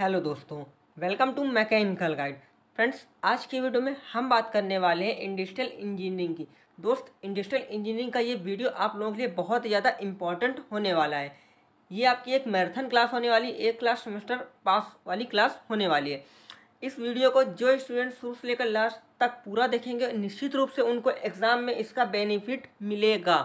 hello दोस्तों welcome to mechanical guide friends आज की वीडियो में हम बात करने वाले हैं इंडस्ट्रियल इंजीनियरिंग की दोस्त इंडस्ट्रियल इंजीनियरिंग का ये वीडियो आप लोगों के लिए बहुत ज़्यादा इंपॉर्टेंट होने वाला है ये आपकी एक मैराथन क्लास होने वाली एक क्लास सेमेस्टर पास वाली क्लास होने वाली है इस वीडियो को जो स्टूडेंट शुरू से लेकर लास्ट तक पूरा देखेंगे निश्चित रूप से उनको एग्ज़ाम में इसका बेनिफिट मिलेगा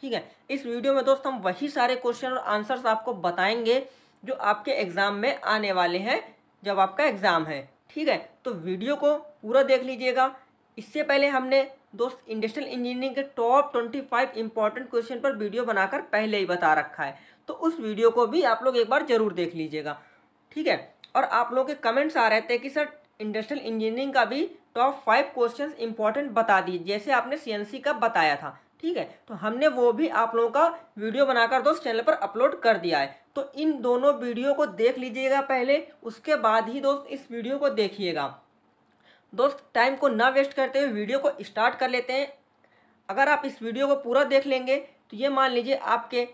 ठीक है इस वीडियो में दोस्त हम वही सारे क्वेश्चन और आंसर्स आपको बताएंगे जो आपके एग्ज़ाम में आने वाले हैं जब आपका एग्ज़ाम है ठीक है तो वीडियो को पूरा देख लीजिएगा इससे पहले हमने दोस्त इंडस्ट्रियल इंजीनियरिंग के top twenty five important question पर वीडियो बनाकर पहले ही बता रखा है तो उस वीडियो को भी आप लोग एक बार ज़रूर देख लीजिएगा ठीक है और आप लोगों के कमेंट्स आ रहे थे कि सर इंडस्ट्रियल इंजीनियरिंग का भी टॉप फाइव क्वेश्चन इंपॉर्टेंट बता दिए जैसे आपने सी का बताया था ठीक है तो हमने वो भी आप लोगों का वीडियो बनाकर दोस्त चैनल पर अपलोड कर दिया है तो इन दोनों वीडियो को देख लीजिएगा पहले उसके बाद ही दोस्त इस वीडियो को देखिएगा दोस्त टाइम को ना वेस्ट करते हुए वीडियो को स्टार्ट कर लेते हैं अगर आप इस वीडियो को पूरा देख लेंगे तो ये मान लीजिए आपके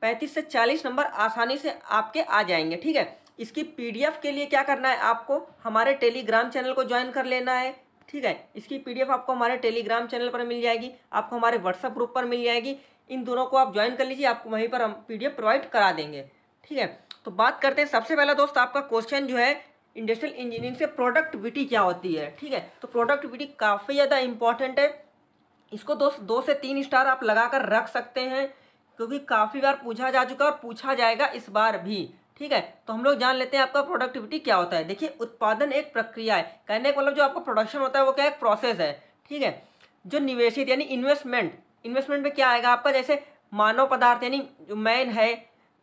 पैंतीस से चालीस नंबर आसानी से आपके आ जाएंगे ठीक है इसकी पीडीएफ के लिए क्या करना है आपको हमारे टेलीग्राम चैनल को ज्वाइन कर लेना है ठीक है इसकी पीडीएफ आपको हमारे टेलीग्राम चैनल पर मिल जाएगी आपको हमारे व्हाट्सअप ग्रुप पर मिल जाएगी इन दोनों को आप ज्वाइन कर लीजिए आपको वहीं पर हम पीडीएफ प्रोवाइड करा देंगे ठीक है तो बात करते हैं सबसे पहला दोस्त आपका क्वेश्चन जो है इंडस्ट्रियल इंजीनियरिंग से प्रोडक्टिविटी क्या होती है ठीक है तो प्रोडक्टिविटी काफ़ी ज़्यादा इंपॉर्टेंट है इसको दोस्त दो से तीन स्टार आप लगा कर रख सकते हैं क्योंकि काफ़ी बार पूछा जा चुका और पूछा जाएगा इस बार भी ठीक है तो हम लोग जान लेते हैं आपका प्रोडक्टिविटी क्या होता है देखिए उत्पादन एक प्रक्रिया है कहने का मतलब जो आपका प्रोडक्शन होता है वो क्या है प्रोसेस है ठीक है जो निवेशित यानी इन्वेस्टमेंट इन्वेस्टमेंट में क्या आएगा आपका जैसे मानव पदार्थ यानी जो मैन है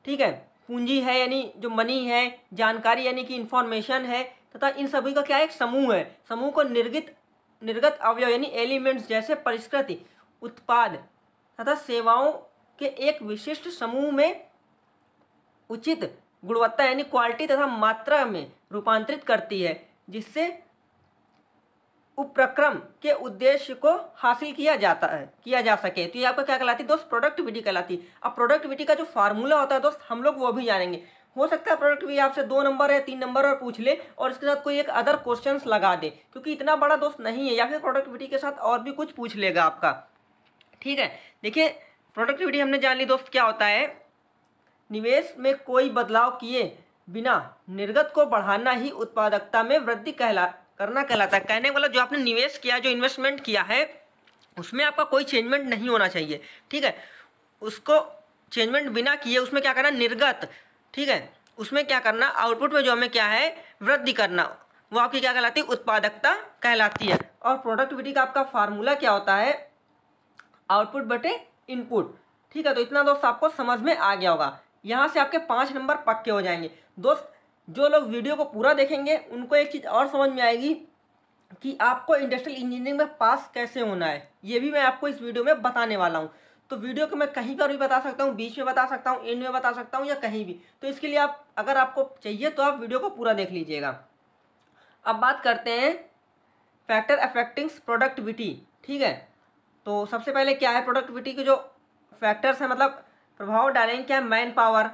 ठीक है पूंजी है यानी जो मनी है जानकारी यानी कि इन्फॉर्मेशन है तथा इन सभी का क्या एक समूह है समूह को निर्गित निर्गत अवयव यानी एलिमेंट्स जैसे परिष्कृति उत्पाद तथा सेवाओं के एक विशिष्ट समूह में उचित गुणवत्ता यानी क्वालिटी तथा मात्रा में रूपांतरित करती है जिससे उपक्रम के उद्देश्य को हासिल किया जाता है किया जा सके तो ये आपका क्या कहलाती है दोस्त प्रोडक्टिविटी कहलाती है अब प्रोडक्टिविटी का जो फार्मूला होता है दोस्त हम लोग वो भी जानेंगे हो सकता है प्रोडक्ट भी आपसे दो नंबर या तीन नंबर और पूछ ले और इसके साथ कोई एक अदर क्वेश्चन लगा दे क्योंकि इतना बड़ा दोस्त नहीं है या फिर प्रोडक्टिविटी के साथ और भी कुछ पूछ लेगा आपका ठीक है देखिए प्रोडक्टिविटी हमने जान ली दोस्त क्या होता है निवेश में कोई बदलाव किए बिना निर्गत को बढ़ाना ही उत्पादकता में वृद्धि कहला करना कहलाता है कहने वाला मतलब जो आपने निवेश किया जो इन्वेस्टमेंट किया है उसमें आपका कोई चेंजमेंट नहीं होना चाहिए ठीक है उसको चेंजमेंट बिना किए उसमें क्या करना निर्गत ठीक है उसमें क्या करना आउटपुट में जो हमें क्या है वृद्धि करना वो आपकी क्या कहलाती है उत्पादकता कहलाती है और प्रोडक्टिविटी का आपका फार्मूला क्या होता है आउटपुट बटे इनपुट ठीक है तो इतना दोस्त आपको समझ में आ गया होगा यहाँ से आपके पाँच नंबर पक्के हो जाएंगे दोस्त जो लोग वीडियो को पूरा देखेंगे उनको एक चीज़ और समझ में आएगी कि आपको इंडस्ट्रियल इंजीनियरिंग में पास कैसे होना है ये भी मैं आपको इस वीडियो में बताने वाला हूँ तो वीडियो को मैं कहीं पर भी बता सकता हूँ बीच में बता सकता हूँ एंड में बता सकता हूँ या कहीं भी तो इसके लिए आप अगर आपको चाहिए तो आप वीडियो को पूरा देख लीजिएगा अब बात करते हैं फैक्टर अफेक्टिंग्स प्रोडक्टिविटी ठीक है तो सबसे पहले क्या है प्रोडक्टिविटी के जो फैक्टर्स हैं मतलब प्रभाव डालेंगे क्या मैन पावर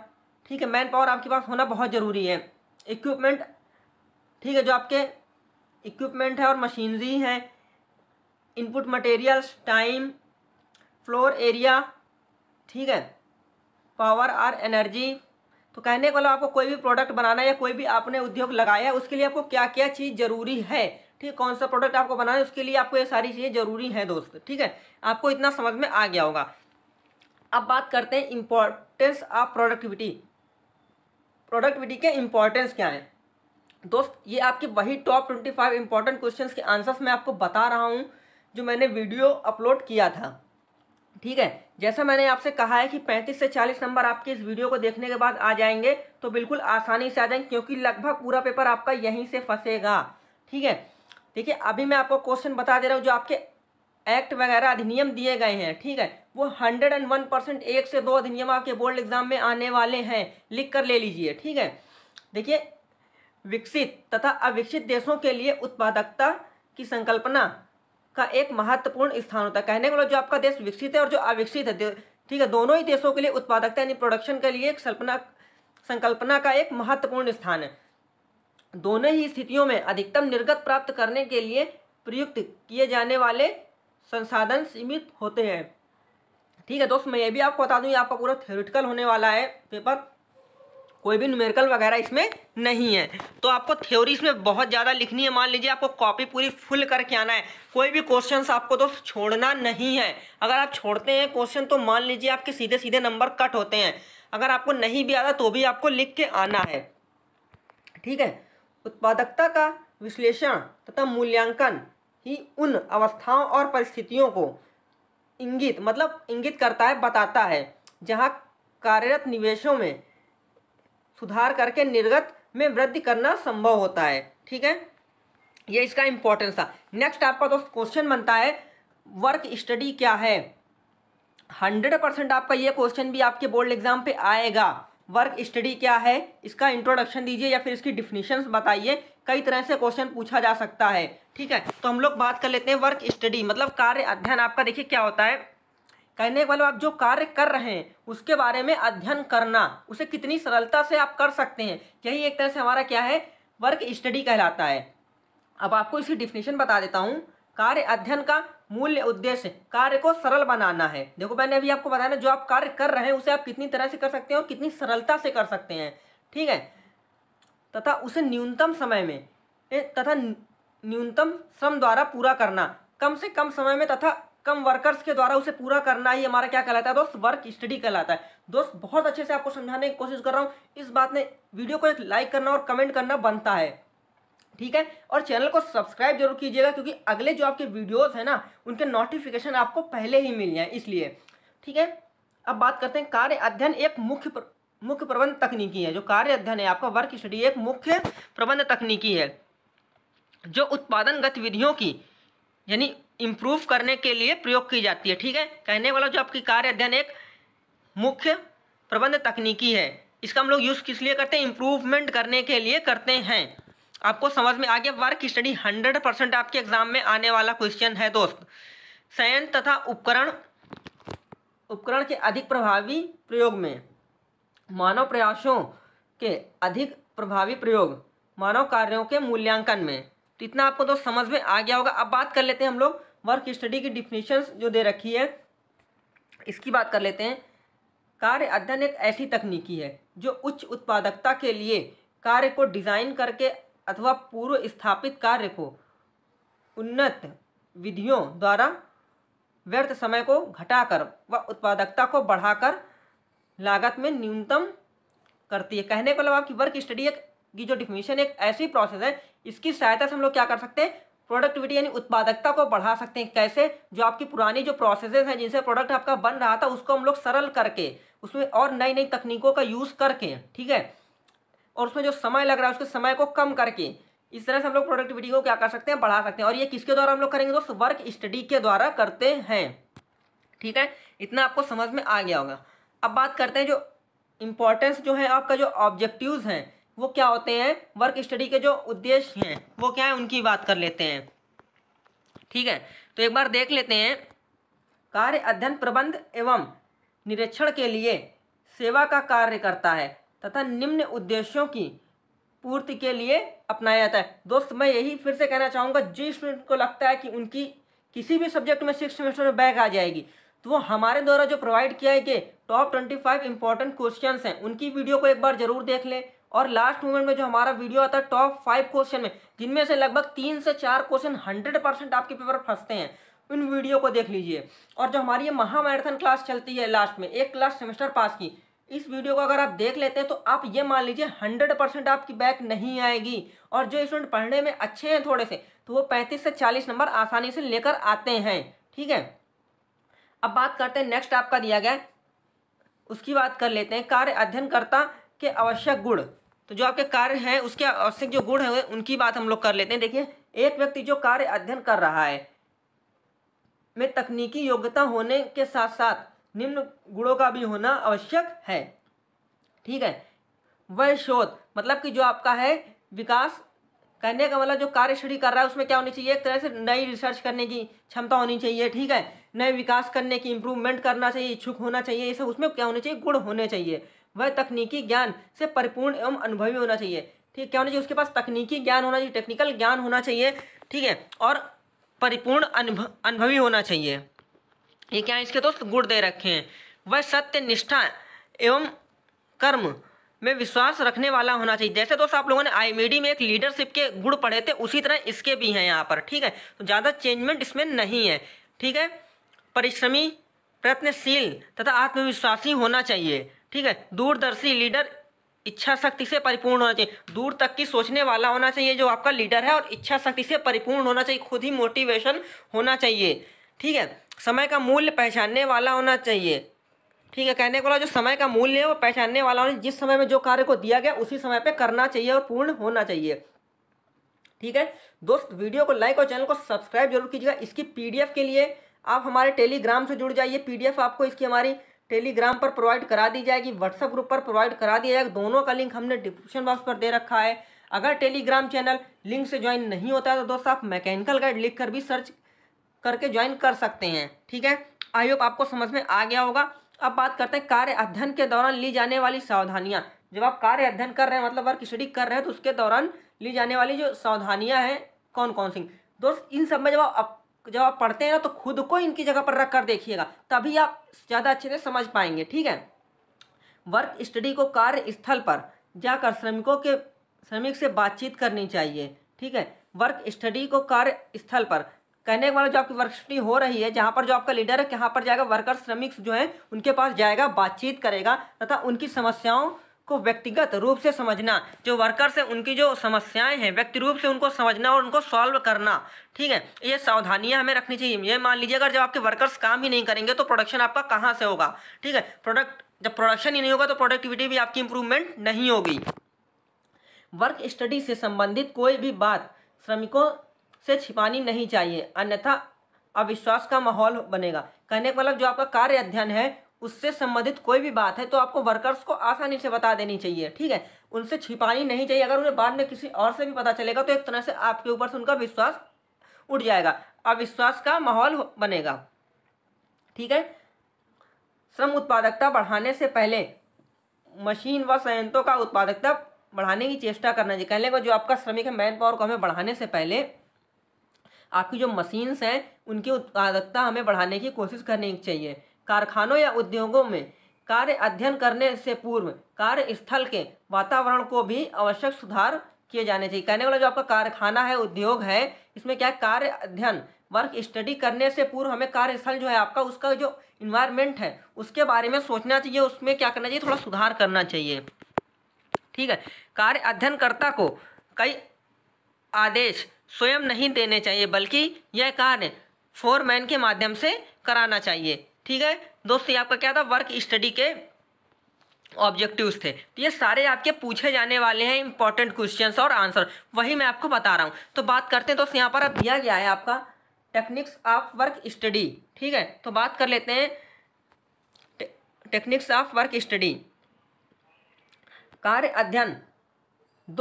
ठीक है मैन पावर आपके पास होना बहुत ज़रूरी है इक्विपमेंट ठीक है जो आपके इक्विपमेंट है और मशीनरी है input materials time floor area ठीक है पावर और एनर्जी तो कहने वाला मतलब आपको कोई भी प्रोडक्ट बनाना है या कोई भी आपने उद्योग लगाया है उसके लिए आपको क्या क्या चीज़ ज़रूरी है ठीक कौन सा प्रोडक्ट आपको बनाना है उसके लिए आपको ये सारी चीज़ें ज़रूरी हैं दोस्त ठीक है आपको इतना समझ में आ गया होगा अब बात करते हैं इम्पोर्टेंस ऑफ प्रोडक्टिविटी प्रोडक्टिविटी के इम्पोर्टेंस क्या है दोस्त ये आपके वही top twenty five important question के आंसर्स मैं आपको बता रहा हूँ जो मैंने वीडियो अपलोड किया था ठीक है जैसा मैंने आपसे कहा है कि 35 से 40 नंबर आपके इस वीडियो को देखने के बाद आ जाएंगे तो बिल्कुल आसानी से आ जाएंगे क्योंकि लगभग पूरा पेपर आपका यहीं से फंसेगा ठीक है देखिए अभी मैं आपको क्वेश्चन बता दे रहा हूँ जो आपके एक्ट वगैरह अधिनियम दिए गए हैं ठीक है वो हंड्रेड एंड वन परसेंट एक से दो अधिनियम आपके बोर्ड एग्जाम में आने वाले हैं लिख कर ले लीजिए ठीक है देखिए विकसित तथा अविकसित देशों के लिए उत्पादकता की संकल्पना का एक महत्वपूर्ण स्थान होता है कहने को मतलब जो आपका देश विकसित है और जो अविकसित है ठीक है दोनों ही देशों के लिए उत्पादकता यानी प्रोडक्शन के लिए एक संकल्पना का एक महत्वपूर्ण स्थान है दोनों ही स्थितियों में अधिकतम निर्गत प्राप्त करने के लिए प्रयुक्त किए जाने वाले संसाधन सीमित होते हैं ठीक है दोस्तों मैं ये भी आपको बता दूँ ये आपका पूरा थ्योरेटिकल होने वाला है पेपर कोई भी न्यूमेरिकल वगैरह इसमें नहीं है तो आपको थ्योरी इसमें बहुत ज़्यादा लिखनी है मान लीजिए आपको कॉपी पूरी फुल करके आना है कोई भी क्वेश्चन आपको दोस्त छोड़ना नहीं है अगर आप छोड़ते हैं क्वेश्चन तो मान लीजिए आपके सीधे सीधे नंबर कट होते हैं अगर आपको नहीं भी आता तो भी आपको लिख के आना है ठीक है उत्पादकता का विश्लेषण तथा मूल्यांकन ही उन अवस्थाओं और परिस्थितियों को इंगित मतलब इंगित करता है बताता है जहाँ कार्यरत निवेशों में सुधार करके निर्गत में वृद्धि करना संभव होता है ठीक है ये इसका इंपॉर्टेंस था नेक्स्ट आपका दोस्त तो क्वेश्चन बनता है वर्क स्टडी क्या है हंड्रेड परसेंट आपका ये क्वेश्चन भी आपके बोर्ड एग्जाम पे आएगा वर्क स्टडी क्या है इसका इंट्रोडक्शन दीजिए या फिर इसकी डिफिनीशन बताइए कई तरह से क्वेश्चन पूछा जा सकता है ठीक है तो हम लोग बात कर लेते हैं वर्क स्टडी मतलब कार्य अध्ययन आपका देखिए क्या होता है कहने के आप जो कार्य कर रहे हैं उसके बारे में अध्ययन करना उसे कितनी सरलता से आप कर सकते हैं यही एक तरह से हमारा क्या है वर्क स्टडी कहलाता है अब आपको इसकी डिफिनेशन बता देता हूँ कार्य अध्ययन का मूल्य उद्देश्य कार्य को सरल बनाना है देखो मैंने अभी आपको बताया ना जो आप कार्य कर रहे हैं उसे आप कितनी तरह से कर सकते हैं और कितनी सरलता से कर सकते हैं ठीक है तथा उसे न्यूनतम समय में तथा न्यूनतम श्रम द्वारा पूरा करना कम से कम समय में तथा कम वर्कर्स के द्वारा उसे पूरा करना ही हमारा क्या कहलाता है दोस्त वर्क स्टडी कहलाता है दोस्त बहुत अच्छे से आपको समझाने की कोशिश कर रहा हूँ इस बात ने वीडियो को एक लाइक करना और कमेंट करना बनता है ठीक है और चैनल को सब्सक्राइब जरूर कीजिएगा क्योंकि अगले जो आपके वीडियोस हैं ना उनके नोटिफिकेशन आपको पहले ही मिल जाए इसलिए ठीक है अब बात करते हैं कार्य अध्ययन एक मुख्य मुख्य प्रबंध तकनीकी है जो कार्य अध्ययन है आपका वर्क स्टडी एक मुख्य प्रबंध तकनीकी है जो उत्पादन गतिविधियों की यानी इम्प्रूव करने के लिए प्रयोग की जाती है ठीक है कहने वाला जो आपकी कार्य अध्ययन एक मुख्य प्रबंध तकनीकी है इसका हम लोग यूज़ किस लिए करते हैं इम्प्रूवमेंट करने के लिए करते हैं आपको समझ में आ गया वर्क स्टडी हंड्रेड परसेंट आपके एग्जाम में आने वाला क्वेश्चन है दोस्त संयंत्र तथा उपकरण उपकरण के अधिक प्रभावी प्रयोग में मानव प्रयासों के अधिक प्रभावी प्रयोग मानव कार्यों के मूल्यांकन में तो इतना आपको तो समझ में आ गया होगा अब बात कर लेते हैं हम लोग वर्क स्टडी की डिफिनेशन जो दे रखी है इसकी बात कर लेते हैं कार्य अध्ययन एक ऐसी तकनीकी है जो उच्च उत्पादकता के लिए कार्य को डिज़ाइन करके अथवा पूर्व स्थापित कार्य को उन्नत विधियों द्वारा व्यर्थ समय को घटाकर व उत्पादकता को बढ़ाकर लागत में न्यूनतम करती है कहने का मतलब आपकी वर्क स्टडी एक की जो डिफिनीशन एक ऐसी प्रोसेस है इसकी सहायता से हम लोग क्या कर सकते हैं प्रोडक्टिविटी यानी उत्पादकता को बढ़ा सकते हैं कैसे जो आपकी पुरानी जो प्रोसेसेस हैं जिनसे प्रोडक्ट आपका बन रहा था उसको हम लोग सरल करके उसमें और नई नई तकनीकों का यूज़ करके ठीक है और उसमें जो समय लग रहा है उसके समय को कम करके इस तरह से हम लोग प्रोडक्टिविटी को क्या कर सकते हैं बढ़ा सकते हैं और ये किसके द्वारा हम लोग करेंगे दोस्त वर्क स्टडी के द्वारा करते हैं ठीक है इतना आपको समझ में आ गया होगा अब बात करते हैं जो इम्पोर्टेंस जो है आपका जो ऑब्जेक्टिव्स हैं वो क्या होते हैं वर्क स्टडी के जो उद्देश्य हैं वो क्या है उनकी बात कर लेते हैं ठीक है तो एक बार देख लेते हैं कार्य अध्ययन प्रबंध एवं निरीक्षण के लिए सेवा का कार्य करता है तथा निम्न उद्देश्यों की पूर्ति के लिए अपनाया जाता है दोस्त मैं यही फिर से कहना चाहूँगा जिस स्टूडेंट को लगता है कि उनकी किसी भी सब्जेक्ट में सिक्स सेमेस्टर में बैग आ जाएगी तो वो हमारे द्वारा जो प्रोवाइड किया कि top twenty five important question हैं उनकी वीडियो को एक बार जरूर देख लें और लास्ट मोमेंट में जो हमारा वीडियो आता है टॉप फाइव क्वेश्चन में जिनमें से लगभग तीन से चार क्वेश्चन हंड्रेड परसेंट आपके पेपर फंसते हैं उन वीडियो को देख लीजिए और जो हमारी ये महामैराथन क्लास चलती है लास्ट में एक क्लास सेमेस्टर पास की इस वीडियो को अगर आप देख लेते हैं तो आप ये मान लीजिए हंड्रेड परसेंट आपकी बैक नहीं आएगी और जो स्टूडेंट पढ़ने में अच्छे हैं थोड़े से तो वो पैंतीस से चालीस नंबर आसानी से लेकर आते हैं ठीक है अब बात करते हैं नेक्स्ट आपका दिया गया उसकी बात कर लेते हैं कार्य अध्ययनकर्ता के आवश्यक गुण तो जो आपके कार्य हैं उसके आवश्यक जो गुण हैं उनकी बात हम लोग कर लेते हैं देखिए एक व्यक्ति जो कार्य अध्ययन कर रहा है में तकनीकी योग्यता होने के साथ साथ निम्न गुणों का भी होना आवश्यक है ठीक है वह शोध मतलब कि जो आपका है विकास कहने का मतलब जो कार्य श्रेणी कर रहा है उसमें क्या होनी चाहिए एक तरह से नई रिसर्च करने की क्षमता होनी चाहिए ठीक है नए विकास करने की इम्प्रूवमेंट करना चाहिए इच्छुक होना चाहिए ये सब उसमें क्या होने चाहिए गुण होने चाहिए वह तकनीकी ज्ञान से परिपूर्ण एवं अनुभवी होना चाहिए ठीक क्या होना चाहिए उसके पास तकनीकी ज्ञान होना चाहिए टेक्निकल ज्ञान होना चाहिए ठीक है और परिपूर्ण अनुभवी होना चाहिए ये क्या है इसके दोस्त गुण दे रखे हैं वह सत्य निष्ठा एवं कर्म में विश्वास रखने वाला होना चाहिए जैसे दोस्त आप लोगों ने आईएमडी में एक लीडरशिप के गुण पढ़े थे उसी तरह इसके भी हैं यहाँ पर ठीक है तो ज़्यादा चेंजमेंट इसमें नहीं है ठीक है परिश्रमी प्रयत्नशील तथा आत्मविश्वासी होना चाहिए ठीक है दूरदर्शी लीडर इच्छा शक्ति से परिपूर्ण होना चाहिए दूर तक की सोचने वाला होना चाहिए जो आपका लीडर है और इच्छा शक्ति से परिपूर्ण होना चाहिए खुद ही मोटिवेशन होना चाहिए ठीक है समय का मूल्य पहचानने वाला होना चाहिए ठीक है कहने वाला जो समय का मूल्य है वो पहचानने वाला होना जिस समय में जो कार्य को दिया गया उसी समय पर करना चाहिए और पूर्ण होना चाहिए ठीक है दोस्त वीडियो को लाइक और चैनल को सब्सक्राइब जरूर कीजिएगा इसकी पी के लिए आप हमारे टेलीग्राम से जुड़ जाइए पीडीएफ आपको इसकी हमारी टेलीग्राम पर प्रोवाइड करा दी जाएगी व्हाट्सअप ग्रुप पर प्रोवाइड करा दिया जाएगा दोनों का लिंक हमने डिस्क्रिप्शन बॉक्स पर दे रखा है अगर टेलीग्राम चैनल लिंक से ज्वाइन नहीं होता तो दोस्त आप मैकेनिकल गाइड लिख कर भी सर्च करके ज्वाइन कर सकते हैं ठीक है आई होप आपको समझ में आ गया होगा अब बात करते हैं कार्य अध्ययन के दौरान ली जाने वाली सावधानियाँ जब आप कार्य अध्ययन कर रहे हैं मतलब वर्क स्टडी कर रहे हैं तो उसके दौरान ली जाने वाली जो सावधानियाँ हैं कौन कौन सी दोस्त इन सब में जब आप जब आप पढ़ते हैं ना तो खुद को इनकी जगह पर रख कर देखिएगा तभी आप ज़्यादा अच्छे से समझ पाएंगे ठीक है वर्क स्टडी को कार्य स्थल पर जाकर श्रमिकों के श्रमिक से बातचीत करनी चाहिए ठीक है वर्क स्टडी को कार्य स्थल पर कहने के मतलब जो आपकी वर्क स्टडी हो रही है जहाँ पर जो आपका लीडर है कहाँ पर जाएगा वर्कर श्रमिक जो है उनके पास जाएगा बातचीत करेगा तथा उनकी समस्याओं को व्यक्तिगत रूप से समझना जो वर्कर्स हैं उनकी जो समस्याएं हैं व्यक्ति रूप से उनको समझना और उनको सॉल्व करना ठीक है ये सावधानियां हमें रखनी चाहिए ये मान लीजिए अगर जब आपके वर्कर्स काम ही नहीं करेंगे तो प्रोडक्शन आपका कहाँ से होगा ठीक है प्रोडक्ट जब प्रोडक्शन ही नहीं होगा तो प्रोडक्टिविटी भी आपकी इंप्रूवमेंट नहीं होगी वर्क स्टडी से संबंधित कोई भी बात श्रमिकों से छिपानी नहीं चाहिए अन्यथा अविश्वास का माहौल बनेगा कहने का मतलब जो आपका कार्य अध्ययन है उससे संबंधित कोई भी बात है तो आपको वर्कर्स को आसानी से बता देनी चाहिए ठीक है उनसे छिपानी नहीं चाहिए अगर उन्हें बाद में किसी और से भी पता चलेगा तो एक तरह से आपके ऊपर से उनका विश्वास उठ जाएगा अविश्वास का माहौल बनेगा ठीक है श्रम उत्पादकता बढ़ाने से पहले मशीन व संयंत्रों का उत्पादकता बढ़ाने की चेष्टा करना चाहिए कहने का मतलब जो आपका श्रमिक है मैन पावर को हमें बढ़ाने से पहले आपकी जो मशीन्स हैं उनकी उत्पादकता हमें बढ़ाने की कोशिश करनी चाहिए कारखानों या उद्योगों में कार्य अध्ययन करने से पूर्व कार्यस्थल के वातावरण को भी आवश्यक सुधार किए जाने चाहिए कहने वाला जो आपका कारखाना है उद्योग है इसमें क्या है कार्य अध्ययन वर्क स्टडी करने से पूर्व हमें कार्यस्थल जो है आपका उसका जो इन्वायरमेंट है उसके बारे में सोचना चाहिए उसमें क्या करना चाहिए थोड़ा सुधार करना चाहिए ठीक है कार्य अध्ययनकर्ता को कई आदेश स्वयं नहीं देने चाहिए बल्कि यह कार्य फोरमैन के माध्यम से कराना चाहिए ठीक है दोस्तों आपका क्या था वर्क स्टडी के ऑब्जेक्टिव्स थे तो ये सारे आपके पूछे जाने वाले हैं इंपॉर्टेंट क्वेश्चंस और आंसर वही मैं आपको बता रहा हूँ तो बात करते हैं दोस्त यहाँ पर अब दिया गया है आपका टेक्निक्स ऑफ वर्क स्टडी ठीक है तो बात कर लेते हैं टेक्निक्स ऑफ वर्क स्टडी कार्य अध्ययन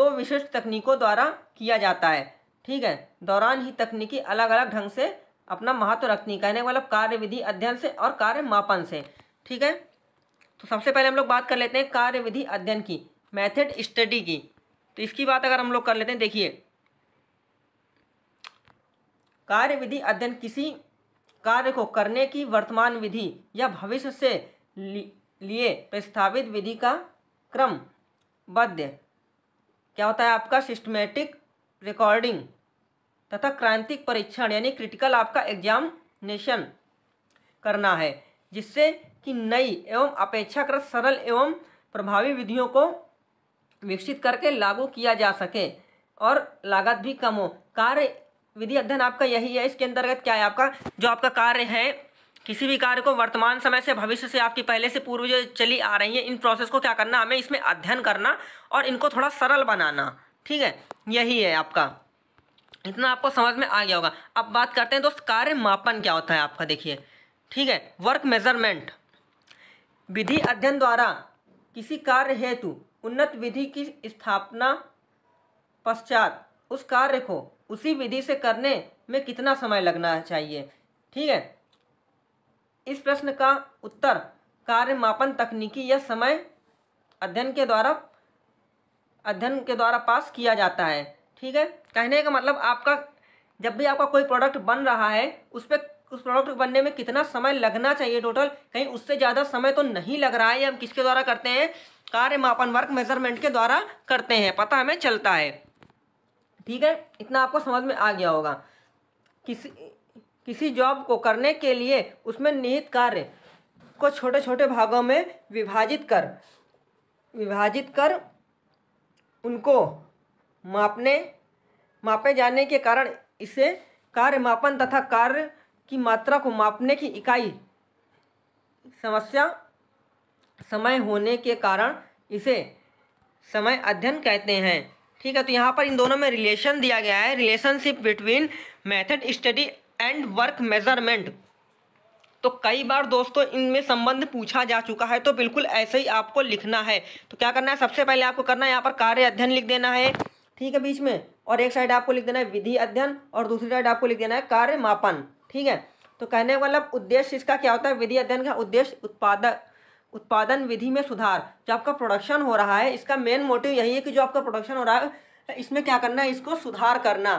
दो विशिष्ट तकनीकों द्वारा किया जाता है ठीक है दौरान ही तकनीकी अलग अलग ढंग से अपना महत्व तो रखनी कहने का मतलब कार्य विधि अध्ययन से और कार्य मापन से ठीक है तो सबसे पहले हम लोग बात कर लेते हैं कार्य विधि अध्ययन की मैथड स्टडी की तो इसकी बात अगर हम लोग कर लेते हैं देखिए कार्य विधि अध्ययन किसी कार्य को करने की वर्तमान विधि या भविष्य से लिए प्रस्तावित विधि का क्रमबद्ध क्या होता है आपका सिस्टमेटिक रिकॉर्डिंग तथा क्रांतिक परीक्षण यानी क्रिटिकल आपका एग्जामिनेशन करना है जिससे कि नई एवं अपेक्षाकृत सरल एवं प्रभावी विधियों को विकसित करके लागू किया जा सके और लागत भी कम हो कार्य विधि अध्ययन आपका यही है इसके अंतर्गत क्या है आपका जो आपका कार्य है किसी भी कार्य को वर्तमान समय से भविष्य से आपकी पहले से पूर्व जो चली आ रही है इन प्रोसेस को क्या करना हमें इसमें अध्ययन करना और इनको थोड़ा सरल बनाना ठीक है यही है आपका इतना आपको समझ में आ गया होगा अब बात करते हैं दोस्त कार्य मापन क्या होता है आपका देखिए ठीक है वर्क मेजरमेंट विधि अध्ययन द्वारा किसी कार्य हेतु उन्नत विधि की स्थापना पश्चात उस कार्य को उसी विधि से करने में कितना समय लगना चाहिए ठीक है इस प्रश्न का उत्तर कार्य मापन तकनीकी या समय अध्ययन के द्वारा अध्ययन के द्वारा पास किया जाता है ठीक है कहने का मतलब आपका जब भी आपका कोई प्रोडक्ट बन रहा है उस पर उस प्रोडक्ट बनने में कितना समय लगना चाहिए टोटल कहीं उससे ज़्यादा समय तो नहीं लग रहा है हम किसके द्वारा करते हैं कार्य मापन वर्क मेजरमेंट के द्वारा करते हैं पता हमें चलता है ठीक है इतना आपको समझ में आ गया होगा किसी किसी जॉब को करने के लिए उसमें निहित कार्य को छोटे छोटे भागों में विभाजित कर विभाजित कर उनको मापने मापे जाने के कारण इसे कार्य मापन तथा कार्य की मात्रा को मापने की इकाई समस्या समय होने के कारण इसे समय अध्ययन कहते हैं ठीक है तो यहाँ पर इन दोनों में रिलेशन दिया गया है relationship between method study and work measurement तो कई बार दोस्तों इनमें संबंध पूछा जा चुका है तो बिल्कुल ऐसे ही आपको लिखना है तो क्या करना है सबसे पहले आपको करना है यहाँ पर कार्य अध्ययन लिख देना है ठीक है बीच में और एक साइड आपको लिख देना है विधि अध्ययन और दूसरी साइड आपको लिख देना है कार्य मापन ठीक है तो कहने का मतलब उद्देश्य इसका क्या होता है विधि अध्ययन का उद्देश्य उत्पादक उत्पादन विधि में सुधार जो आपका प्रोडक्शन हो रहा है इसका मेन मोटिव यही है कि जो आपका प्रोडक्शन हो रहा है इसमें क्या करना है इसको सुधार करना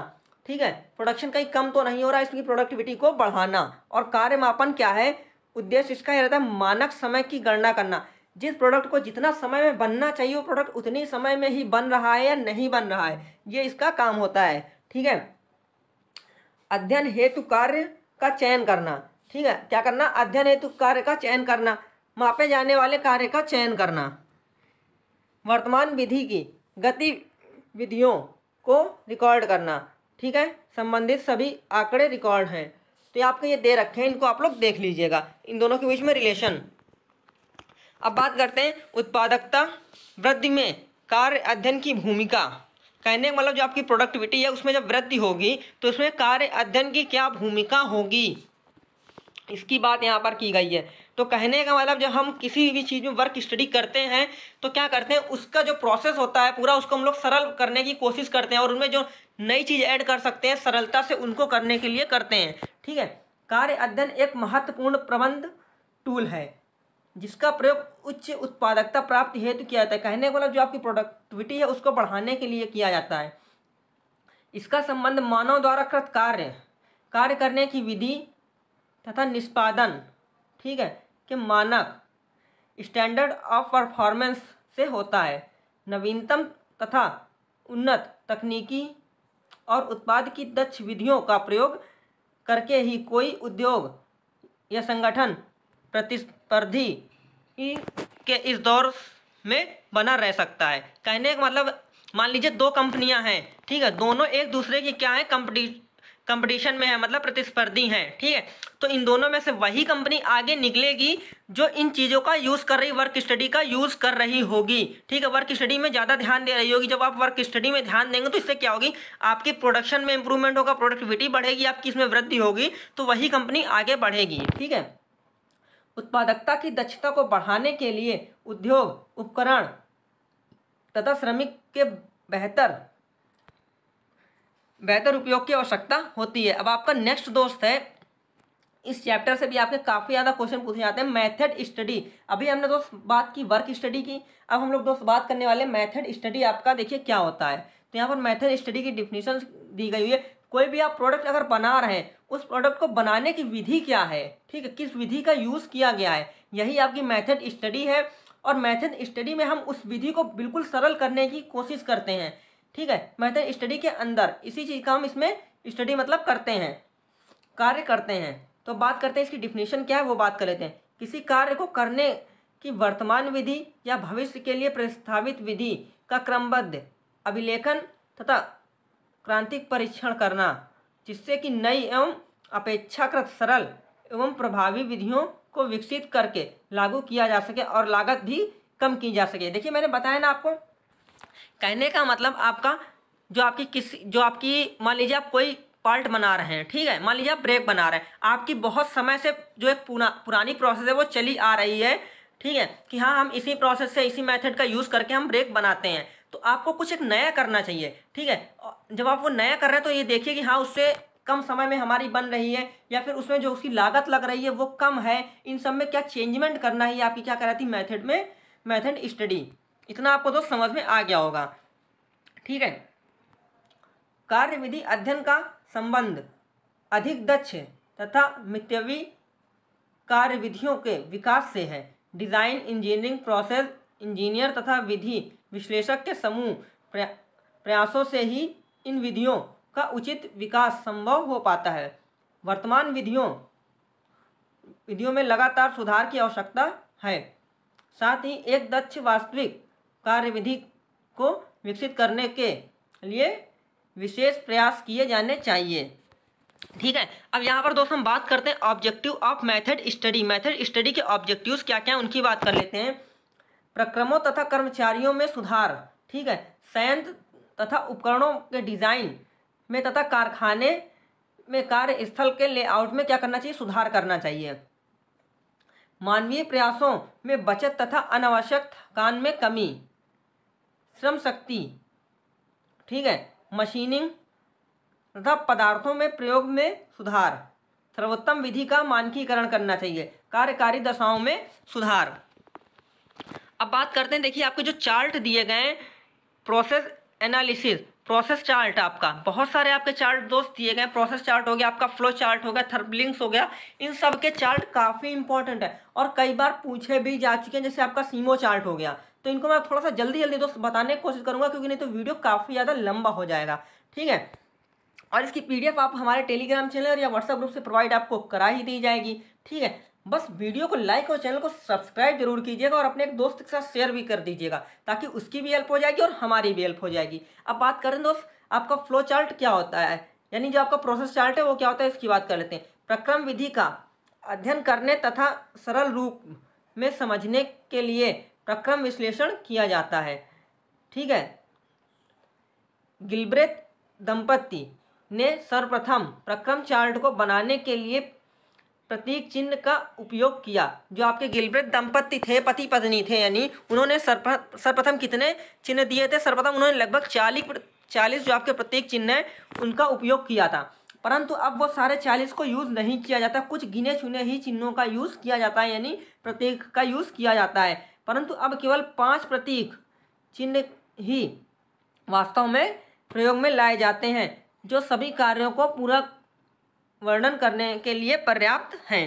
ठीक है प्रोडक्शन कहीं कम तो नहीं हो रहा है इसकी प्रोडक्टिविटी को बढ़ाना और कार्य मापन क्या है उद्देश्य इसका यह रहता है मानक समय की गणना करना जिस प्रोडक्ट को जितना समय में बनना चाहिए वो प्रोडक्ट उतने समय में ही बन रहा है या नहीं बन रहा है ये इसका काम होता है ठीक है अध्ययन हेतु कार्य का चयन करना ठीक है क्या करना अध्ययन हेतु कार्य का चयन करना मापे जाने वाले कार्य का चयन करना वर्तमान विधि की गति विधियों को रिकॉर्ड करना ठीक है संबंधित सभी आंकड़े रिकॉर्ड हैं तो ये आपको ये दे रखे हैं इनको आप लोग देख लीजिएगा इन दोनों के बीच में रिलेशन अब बात करते हैं उत्पादकता वृद्धि में कार्य अध्ययन की भूमिका कहने का मतलब जो आपकी प्रोडक्टिविटी है उसमें जब वृद्धि होगी तो उसमें कार्य अध्ययन की क्या भूमिका होगी इसकी बात यहाँ पर की गई है तो कहने का मतलब जब हम किसी भी चीज़ में वर्क स्टडी करते हैं तो क्या करते हैं उसका जो प्रोसेस होता है पूरा उसको हम लोग सरल करने की कोशिश करते हैं और उनमें जो नई चीज़ ऐड कर सकते हैं सरलता से उनको करने के लिए करते हैं ठीक है कार्य अध्ययन एक महत्वपूर्ण प्रबंध टूल है जिसका प्रयोग उच्च उत्पादकता प्राप्त हेतु किया जाता है कहने का मतलब जो आपकी प्रोडक्टिविटी है उसको बढ़ाने के लिए किया जाता है इसका संबंध मानव द्वारा कृत कार्य कार्य करने की विधि तथा निष्पादन ठीक है के मानक स्टैंडर्ड ऑफ परफॉर्मेंस से होता है नवीनतम तथा उन्नत तकनीकी और उत्पाद की दक्ष विधियों का प्रयोग करके ही कोई उद्योग या संगठन प्रतिस्पर्धी के इस दौर में बना रह सकता है कहने का मतलब मान लीजिए दो कंपनियां हैं ठीक है दोनों एक दूसरे की क्या है कंपटी कंपटीशन में है मतलब प्रतिस्पर्धी हैं ठीक है तो इन दोनों में से वही कंपनी आगे निकलेगी जो इन चीज़ों का यूज़ कर रही वर्क स्टडी का यूज़ कर रही होगी ठीक है वर्क स्टडी में ज़्यादा ध्यान दे रही होगी जब आप वर्क स्टडी में ध्यान देंगे तो इससे क्या होगी आपकी प्रोडक्शन में इंप्रूवमेंट होगा प्रोडक्टिविटी बढ़ेगी आपकी इसमें वृद्धि होगी तो वही कंपनी आगे बढ़ेगी ठीक है उत्पादकता की दक्षता को बढ़ाने के लिए उद्योग उपकरण तथा श्रमिक के बेहतर बेहतर उपयोग की आवश्यकता होती है अब आपका नेक्स्ट दोस्त है इस चैप्टर से भी आपके काफ़ी ज़्यादा क्वेश्चन पूछे जाते हैं मेथड स्टडी अभी हमने दोस्त बात की वर्क स्टडी की अब हम लोग दोस्त बात करने वाले मेथड स्टडी आपका देखिए क्या होता है तो यहाँ पर मेथड स्टडी की डिफिनीशन दी गई हुई है कोई भी आप प्रोडक्ट अगर बना रहे हैं उस प्रोडक्ट को बनाने की विधि क्या है ठीक है किस विधि का यूज़ किया गया है यही आपकी मैथड स्टडी है और मैथड स्टडी में हम उस विधि को बिल्कुल सरल करने की कोशिश करते हैं ठीक है मैथड स्टडी के अंदर इसी चीज़ का हम इसमें स्टडी मतलब करते हैं कार्य करते हैं तो बात करते हैं इसकी डिफिनेशन क्या है वो बात कर लेते हैं किसी कार्य को करने की वर्तमान विधि या भविष्य के लिए प्रस्तावित विधि का क्रमबद्ध अभिलेखन तथा प्रांतिक परीक्षण करना जिससे कि नई एवं अपेक्षाकृत सरल एवं प्रभावी विधियों को विकसित करके लागू किया जा सके और लागत भी कम की जा सके देखिए मैंने बताया ना आपको कहने का मतलब आपका जो आपकी किसी जो आपकी मान लीजिए आप कोई पार्ट बना रहे हैं ठीक है मान लीजिए आप ब्रेक बना रहे हैं आपकी बहुत समय से जो एक पुरा पुरानी प्रोसेस है वो चली आ रही है ठीक है कि हाँ हम इसी प्रोसेस से इसी मेथड का यूज़ करके हम ब्रेक बनाते हैं तो आपको कुछ एक नया करना चाहिए ठीक है जब आप वो नया कर रहे हैं तो ये देखिए कि हाँ उससे कम समय में हमारी बन रही है या फिर उसमें जो उसकी लागत लग रही है वो कम है इन सब में क्या चेंजमेंट करना है आपकी क्या रही मैथड में मैथड स्टडी इतना आपको तो समझ में आ गया होगा ठीक है कार्य विधि अध्ययन का संबंध अधिक दक्ष तथा मितव्यी कार्य विधियों के विकास से है डिज़ाइन इंजीनियरिंग प्रोसेस इंजीनियर तथा विधि विश्लेषक के समूह प्रयासों से ही इन विधियों का उचित विकास संभव हो पाता है वर्तमान विधियों विधियों में लगातार सुधार की आवश्यकता है साथ ही एक दक्ष वास्तविक कार्यविधि को विकसित करने के लिए विशेष प्रयास किए जाने चाहिए ठीक है अब यहाँ पर दोस्तों हम बात करते हैं objective of method study method study के ऑब्जेक्टिव्स क्या क्या हैं उनकी बात कर लेते हैं प्रक्रमों तथा कर्मचारियों में सुधार ठीक है संयंत्र तथा उपकरणों के डिज़ाइन में तथा कारखाने में कार्यस्थल के लेआउट में क्या करना चाहिए सुधार करना चाहिए मानवीय प्रयासों में बचत तथा अनावश्यक थकान में कमी श्रम शक्ति ठीक है मशीनिंग तथा पदार्थों में प्रयोग में सुधार सर्वोत्तम विधि का मानकीकरण करना चाहिए कार्यकारी दशाओं में सुधार अब बात करते हैं देखिए आपके जो चार्ट दिए गए हैं प्रोसेस एनालिसिस प्रोसेस चार्ट आपका बहुत सारे आपके चार्ट दोस्त दिए गए प्रोसेस चार्ट हो गया आपका फ्लो चार्ट हो गया थर्बलिंग्स हो गया इन सब के चार्ट काफ़ी इंपॉर्टेंट है और कई बार पूछे भी जा चुके हैं जैसे आपका सीमो चार्ट हो गया तो इनको मैं थोड़ा सा जल्दी जल्दी दोस्त बताने की कोशिश करूँगा क्योंकि नहीं तो वीडियो काफ़ी ज़्यादा लंबा हो जाएगा ठीक है और इसकी पी आप हमारे टेलीग्राम चैनल या व्हाट्सएप ग्रुप से प्रोवाइड आपको करा ही दी जाएगी ठीक है बस वीडियो को लाइक और चैनल को सब्सक्राइब जरूर कीजिएगा और अपने एक दोस्त के साथ शेयर भी कर दीजिएगा ताकि उसकी भी हेल्प हो जाएगी और हमारी भी हेल्प हो जाएगी अब बात करें दोस्त आपका फ्लो चार्ट क्या होता है यानी जो आपका प्रोसेस चार्ट है वो क्या होता है इसकी बात कर लेते हैं प्रक्रम विधि का अध्ययन करने तथा सरल रूप में समझने के लिए प्रक्रम विश्लेषण किया जाता है ठीक है गिलब्रेथ दंपत्ति ने सर्वप्रथम प्रक्रम चार्ट को बनाने के लिए प्रतीक चिन्ह का उपयोग किया जो आपके गिलब्रेथ दंपति थे पति पत्नी थे यानी उन्होंने सर्व सर्वप्रथम कितने चिन्ह दिए थे सर्वप्रथम उन्होंने लगभग चालीस चालीस जो आपके प्रत्येक चिन्ह है उनका उपयोग किया था परंतु अब वो सारे चालीस को यूज़ नहीं किया जाता कुछ गिने चुने ही चिन्हों का यूज़ किया जाता है यानी प्रतीक का यूज़ किया जाता है परंतु अब केवल पाँच प्रतीक चिन्ह ही वास्तव में प्रयोग में लाए जाते हैं जो सभी कार्यों को पूरा वर्णन करने के लिए पर्याप्त हैं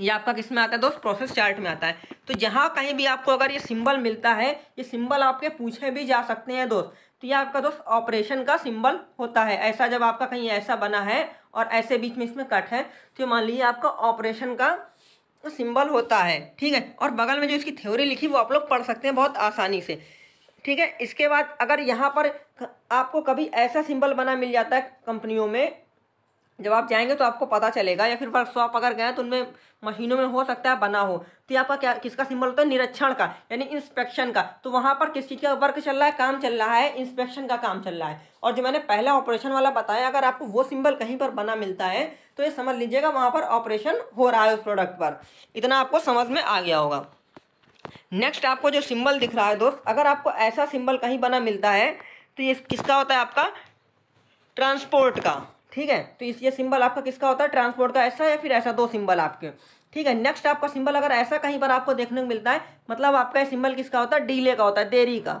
ये आपका किस में आता है दोस्त प्रोसेस चार्ट में आता है तो जहाँ कहीं भी आपको अगर ये सिंबल मिलता है ये सिंबल आपके पूछे भी जा सकते हैं दोस्त तो ये आपका दोस्त ऑपरेशन का सिंबल होता है ऐसा जब आपका कहीं ऐसा बना है और ऐसे बीच में इसमें कट है तो मान लीजिए आपका ऑपरेशन का सिंबल होता है ठीक है और बगल में जो इसकी थ्योरी लिखी वो आप लोग पढ़ सकते हैं बहुत आसानी से ठीक है इसके बाद अगर यहाँ पर आपको कभी ऐसा सिंबल बना मिल जाता है कंपनियों में जब आप जाएंगे तो आपको पता चलेगा या फिर वर्कशॉप अगर गए तो उनमें मशीनों में हो सकता है बना हो तो यहाँ आपका क्या किसका सिंबल होता है निरीक्षण का यानी इंस्पेक्शन का तो वहाँ पर किस चीज़ का वर्क चल रहा है काम चल रहा है इंस्पेक्शन का काम चल रहा है और जो मैंने पहला ऑपरेशन वाला बताया अगर आपको वो सिंबल कहीं पर बना मिलता है तो ये समझ लीजिएगा वहाँ पर ऑपरेशन हो रहा है उस प्रोडक्ट पर इतना आपको समझ में आ गया होगा नेक्स्ट आपको जो सिम्बल दिख रहा है दोस्त अगर आपको ऐसा सिंबल कहीं बना मिलता है तो ये किसका होता है आपका ट्रांसपोर्ट का ठीक है तो इस ये सिंबल आपका किसका होता है ट्रांसपोर्ट का ऐसा या फिर ऐसा दो सिंबल आपके ठीक है नेक्स्ट आपका सिंबल अगर ऐसा कहीं पर आपको देखने को मिलता है मतलब आपका ये सिंबल किसका होता है डीले का होता है देरी का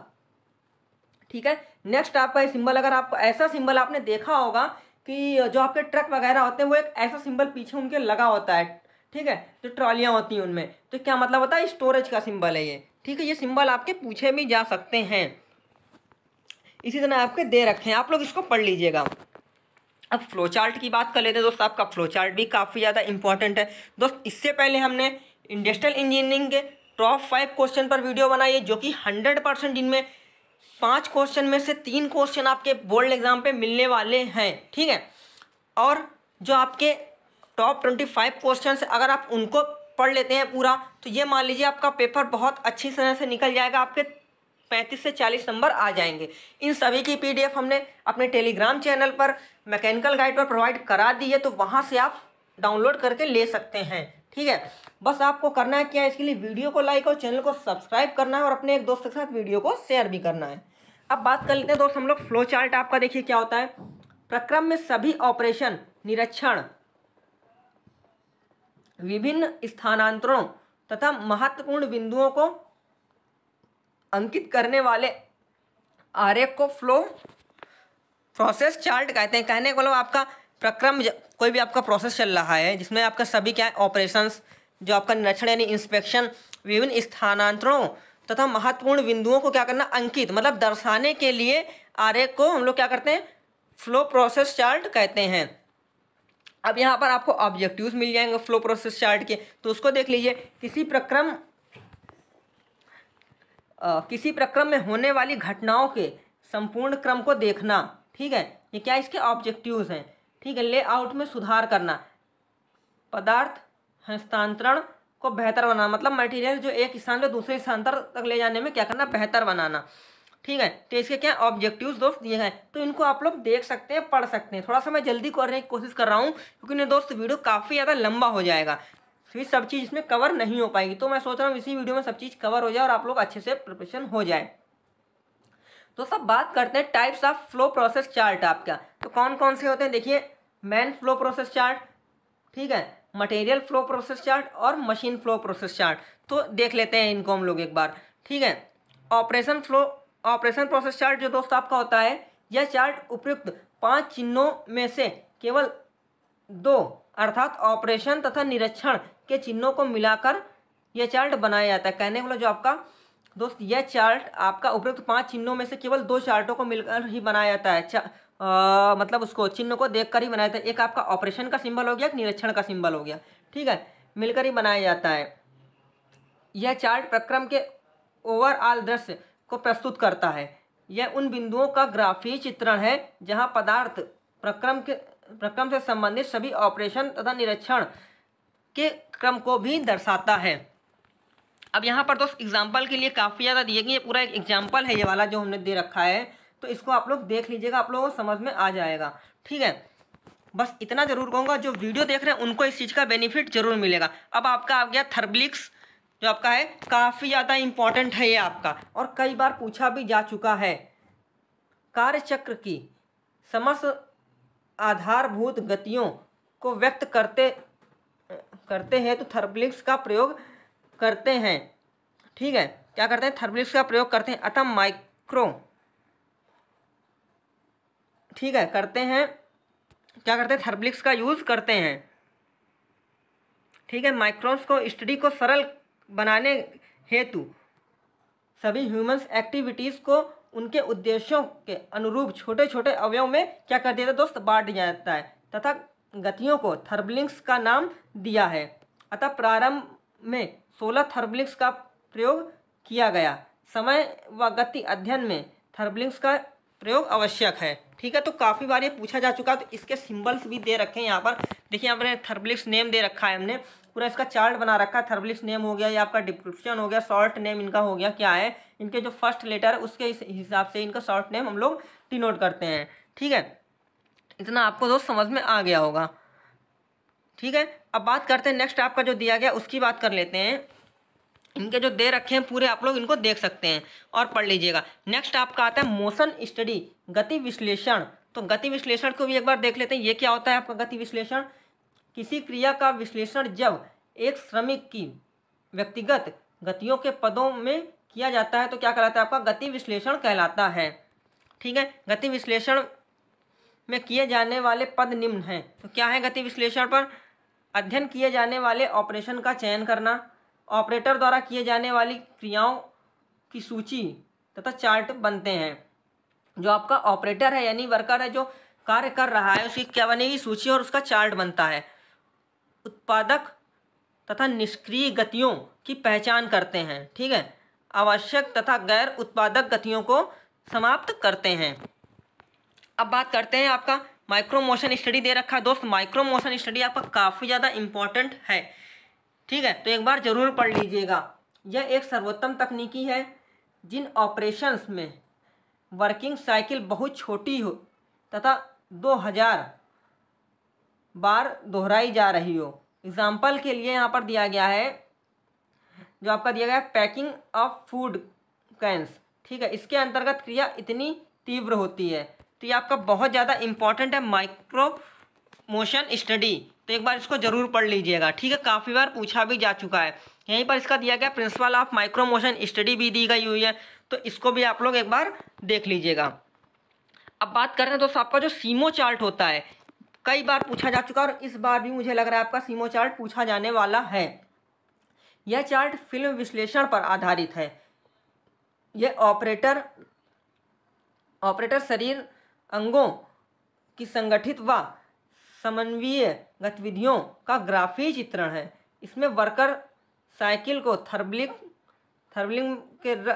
ठीक है नेक्स्ट आपका ये सिंबल अगर आपको ऐसा सिंबल आपने देखा होगा कि जो आपके ट्रक वगैरह होते हैं वो एक ऐसा सिंबल पीछे उनके लगा होता है ठीक है जो ट्रॉलियाँ होती हैं उनमें तो क्या मतलब होता है स्टोरेज का सिंबल है ये ठीक है ये सिंबल आपके पूछे भी जा सकते हैं इसी तरह आपके दे रखे हैं आप लोग इसको पढ़ लीजिएगा अब फ्लो चार्ट की बात कर लेते हैं दोस्त आपका फ्लो चार्ट भी काफ़ी ज़्यादा इंपॉर्टेंट है दोस्त इससे पहले हमने इंडस्ट्रियल इंजीनियरिंग के टॉप फाइव क्वेश्चन पर वीडियो बनाई है जो कि हंड्रेड परसेंट जिनमें पाँच क्वेश्चन में से तीन क्वेश्चन आपके बोर्ड एग्जाम पे मिलने वाले हैं ठीक है और जो आपके टॉप ट्वेंटी फाइव क्वेश्चन अगर आप उनको पढ़ लेते हैं पूरा तो ये मान लीजिए आपका पेपर बहुत अच्छी तरह से निकल जाएगा आपके पैंतीस से चालीस नंबर आ जाएंगे इन सभी की पीडीएफ हमने अपने टेलीग्राम चैनल पर मैकेनिकल गाइड पर प्रोवाइड करा दी है तो वहाँ से आप डाउनलोड करके ले सकते हैं ठीक है बस आपको करना है क्या है इसके लिए वीडियो को लाइक और चैनल को सब्सक्राइब करना है और अपने एक दोस्त के साथ वीडियो को शेयर भी करना है अब बात कर लेते हैं दोस्त हम लोग फ्लो चार्ट आपका देखिए क्या होता है प्रक्रम में सभी ऑपरेशन निरीक्षण विभिन्न स्थानांतरों तथा महत्वपूर्ण बिंदुओं को अंकित करने वाले आरेख को फ्लो प्रोसेस चार्ट कहते हैं कहने का मतलब आपका प्रक्रम कोई भी आपका प्रोसेस चल रहा है जिसमें आपका सभी क्या ऑपरेशन जो आपका निरीक्षण यानी इंस्पेक्शन विभिन्न स्थानांतरणों तथा महत्वपूर्ण बिंदुओं को क्या करना अंकित मतलब दर्शाने के लिए आरेख को हम लोग क्या करते हैं फ्लो प्रोसेस चार्ट कहते हैं अब यहाँ पर आपको ऑब्जेक्टिव्स मिल जाएंगे फ्लो प्रोसेस चार्ट के तो उसको देख लीजिए किसी प्रक्रम आ, किसी प्रक्रम में होने वाली घटनाओं के संपूर्ण क्रम को देखना ठीक है ये क्या इसके ऑब्जेक्टिव्स हैं ठीक है लेआउट में सुधार करना पदार्थ हस्तांतरण को बेहतर बनाना मतलब मटेरियल जो एक स्थान से दूसरे स्थान तक ले जाने में क्या करना बेहतर बनाना ठीक है तो इसके क्या ऑब्जेक्टिव्स दोस्त ये हैं तो इनको आप लोग देख सकते हैं पढ़ सकते हैं थोड़ा सा मैं जल्दी करने की कोशिश कर रहा हूँ क्योंकि नहीं दोस्त वीडियो काफ़ी ज़्यादा लंबा हो जाएगा फिर तो सब चीज़ इसमें कवर नहीं हो पाएगी तो मैं सोच रहा हूँ इसी वीडियो में सब चीज़ कवर हो जाए और आप लोग अच्छे से प्रिपरेशन हो जाए तो सब बात करते हैं types of flow process chart आपका तो कौन कौन से होते हैं देखिए मैन फ्लो प्रोसेस चार्ट ठीक है मटेरियल फ्लो प्रोसेस चार्ट और मशीन फ्लो प्रोसेस चार्ट तो देख लेते हैं इनको हम लोग एक बार ठीक है operation flow operation process chart जो दोस्त आपका होता है यह चार्ट उपयुक्त पांच चिन्हों में से केवल दो अर्थात ऑपरेशन तथा निरीक्षण के चिन्हों को मिलाकर यह चार्ट बनाया जाता है कहने वाला मतलब जो आपका दोस्त यह चार्ट आपका उपयुक्त पांच चिन्हों में से केवल दो चार्टों को मिलकर ही बनाया जाता है आ, मतलब उसको चिन्ह को देखकर ही बनाया जाता है एक आपका ऑपरेशन का सिंबल हो गया एक निरीक्षण का सिंबल हो गया ठीक है मिलकर ही बनाया जाता है यह चार्ट प्रक्रम के ओवरऑल दृश्य को प्रस्तुत करता है यह उन बिंदुओं का ग्राफीय चित्रण है जहाँ पदार्थ प्रक्रम के प्रक्रम से संबंधित सभी ऑपरेशन तथा निरीक्षण के क्रम को भी दर्शाता है अब यहाँ पर दोस्त एग्जाम्पल के लिए काफ़ी ज़्यादा दिए गए पूरा एक एग्जाम्पल है ये वाला जो हमने दे रखा है तो इसको आप लोग देख लीजिएगा आप लोगों को समझ में आ जाएगा ठीक है बस इतना ज़रूर कहूँगा जो वीडियो देख रहे हैं उनको इस चीज़ का बेनिफिट ज़रूर मिलेगा अब आपका आ गया थर्बलिक्स जो आपका है काफ़ी ज़्यादा इम्पॉर्टेंट है ये आपका और कई बार पूछा भी जा चुका है कार्यचक्र की समस्त आधारभूत गतियों को व्यक्त करते करते हैं तो थर्बलिक्स का प्रयोग करते हैं ठीक है क्या करते हैं थर्मलिप्स का प्रयोग करते हैं अतः माइक्रो ठीक है करते हैं क्या करते हैं थर्मलिप्स का यूज़ करते हैं ठीक है माइक्रोन्स को स्टडी को सरल बनाने हेतु सभी ह्यूमंस एक्टिविटीज़ को उनके उद्देश्यों के अनुरूप छोटे छोटे अवयव में क्या कर दिया दोस्त बांट दिया जाता है तथा गतियों को थर्बलिंग्स का नाम दिया है अतः प्रारंभ में सोलह थर्बलिक्स का प्रयोग किया गया समय व गति अध्ययन में थर्बलिक्स का प्रयोग आवश्यक है ठीक है तो काफ़ी बार ये पूछा जा चुका है तो इसके सिंबल्स भी दे रखे हैं यहाँ पर देखिए हमने थर्बलिक्स नेम दे रखा है हमने पूरा इसका चार्ट बना रखा है थर्बलिक्स नेम हो गया या आपका डिस्क्रिप्शन हो गया शॉर्ट नेम इनका हो गया क्या है इनके जो फर्स्ट लेटर है उसके हिसाब से इनका शॉर्ट नेम हम लोग डिनोट करते हैं ठीक है इतना आपको दोस्त समझ में आ गया होगा ठीक है अब बात करते हैं नेक्स्ट आपका जो दिया गया उसकी बात कर लेते हैं इनके जो दे रखे हैं पूरे आप लोग इनको देख सकते हैं और पढ़ लीजिएगा नेक्स्ट आपका आता है मोशन स्टडी गति विश्लेषण तो गति विश्लेषण को भी एक बार देख लेते हैं ये क्या होता है आपका गति विश्लेषण किसी क्रिया का विश्लेषण जब एक श्रमिक की व्यक्तिगत गतियों के पदों में किया जाता है तो क्या कहलाता है आपका गति विश्लेषण कहलाता है ठीक है गति विश्लेषण में किए जाने वाले पद निम्न हैं तो क्या है गति विश्लेषण पर अध्ययन किए जाने वाले ऑपरेशन का चयन करना ऑपरेटर द्वारा किए जाने वाली क्रियाओं की सूची तथा चार्ट बनते हैं जो आपका ऑपरेटर है यानी वर्कर है जो कार्य कर रहा है उसकी क्या बनेगी सूची और उसका चार्ट बनता है उत्पादक तथा निष्क्रिय गतियों की पहचान करते हैं ठीक है आवश्यक तथा गैर उत्पादक गतियों को समाप्त करते हैं अब बात करते हैं आपका माइक्रो मोशन स्टडी दे रखा है दोस्त माइक्रो मोशन स्टडी आपका काफ़ी ज़्यादा इंपॉर्टेंट है ठीक है तो एक बार ज़रूर पढ़ लीजिएगा यह एक सर्वोत्तम तकनीकी है जिन ऑपरेशंस में वर्किंग साइकिल बहुत छोटी हो तथा 2000 बार दोहराई जा रही हो एग्ज़ाम्पल के लिए यहाँ पर दिया गया है जो आपका दिया गया है पैकिंग ऑफ फूड कैंस ठीक है इसके अंतर्गत क्रिया इतनी तीव्र होती है तो ये आपका बहुत ज़्यादा इंपॉर्टेंट है माइक्रो मोशन स्टडी तो एक बार इसको जरूर पढ़ लीजिएगा ठीक है काफ़ी बार पूछा भी जा चुका है यहीं पर इसका दिया गया principle of micro motion study भी दी गई हुई है तो इसको भी आप लोग एक बार देख लीजिएगा अब बात कर रहे हैं दोस्तों आपका जो सीमो चार्ट होता है कई बार पूछा जा चुका है और इस बार भी मुझे लग रहा है आपका सीमो चार्ट पूछा जाने वाला है यह चार्ट फिल्म विश्लेषण पर आधारित है यह ऑपरेटर ऑपरेटर शरीर अंगों की संगठित व समन्वय गतिविधियों का ग्राफीय चित्रण है इसमें वर्कर साइकिल को थर्बलिंग थर्बलिंग के र,